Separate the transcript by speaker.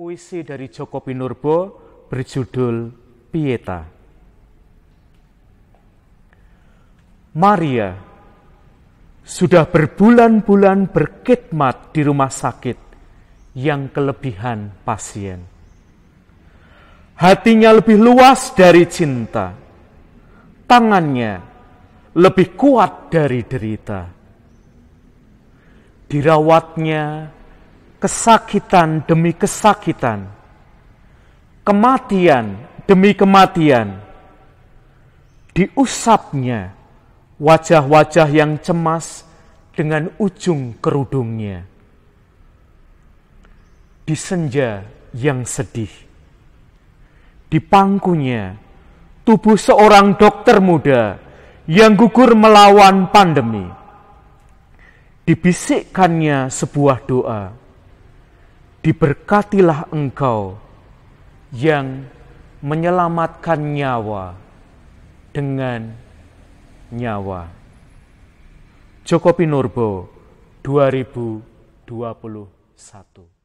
Speaker 1: Puisi dari Joko Pinurbo berjudul Pieta. Maria sudah berbulan-bulan berkhidmat di rumah sakit yang kelebihan pasien. Hatinya lebih luas dari cinta, tangannya lebih kuat dari derita dirawatnya kesakitan demi kesakitan, kematian demi kematian. Diusapnya wajah-wajah yang cemas dengan ujung kerudungnya. Di senja yang sedih, di pangkunya tubuh seorang dokter muda yang gugur melawan pandemi. Dibisikkannya sebuah doa diberkatilah engkau yang menyelamatkan nyawa dengan nyawa. Joko Pinurbo 2021